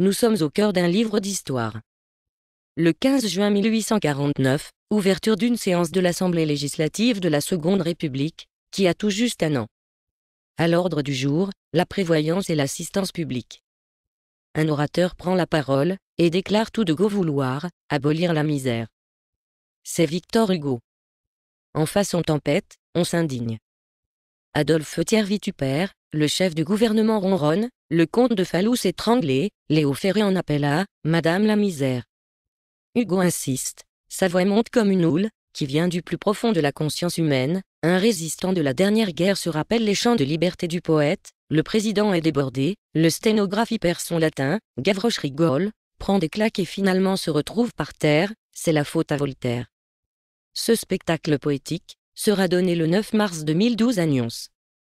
Nous sommes au cœur d'un livre d'histoire. Le 15 juin 1849, ouverture d'une séance de l'Assemblée législative de la Seconde République, qui a tout juste un an. À l'ordre du jour, la prévoyance et l'assistance publique. Un orateur prend la parole et déclare tout de go vouloir abolir la misère. C'est Victor Hugo. En face on tempête, on s'indigne. Adolphe Thiers vitupère, le chef du gouvernement ronronne, le comte de Fallou étranglé, Léo Ferré en appelle à « Madame la misère. Hugo insiste, sa voix monte comme une houle, qui vient du plus profond de la conscience humaine, un résistant de la dernière guerre se rappelle les chants de liberté du poète, le président est débordé, le sténographe y perd son latin, Gavroche rigole, prend des claques et finalement se retrouve par terre, c'est la faute à Voltaire. Ce spectacle poétique sera donné le 9 mars 2012 à Nyons.